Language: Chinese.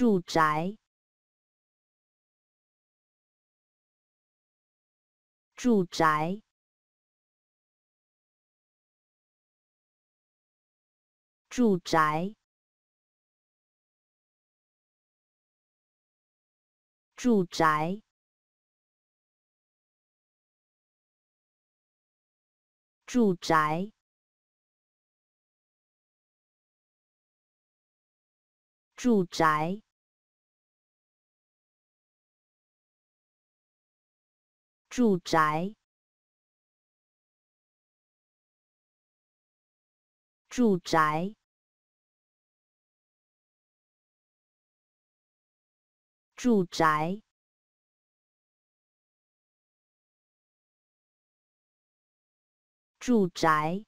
住宅，住宅，住宅，住宅，住宅，住宅。住宅住宅，住宅，住宅，住宅。